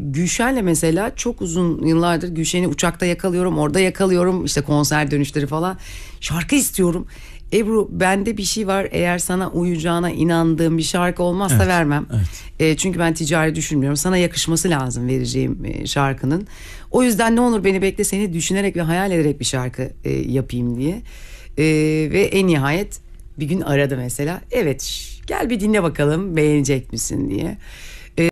Gülşen'le mesela çok uzun yıllardır Gülşen'i uçakta yakalıyorum, orada yakalıyorum. işte konser dönüşleri falan. Şarkı istiyorum. Ebru bende bir şey var eğer sana uyacağına inandığım bir şarkı olmazsa evet, vermem. Evet. E, çünkü ben ticari düşünmüyorum. Sana yakışması lazım vereceğim e, şarkının. O yüzden ne olur beni bekle seni düşünerek ve hayal ederek bir şarkı e, yapayım diye. E, ve en nihayet bir gün aradı mesela. Evet gel bir dinle bakalım beğenecek misin diye.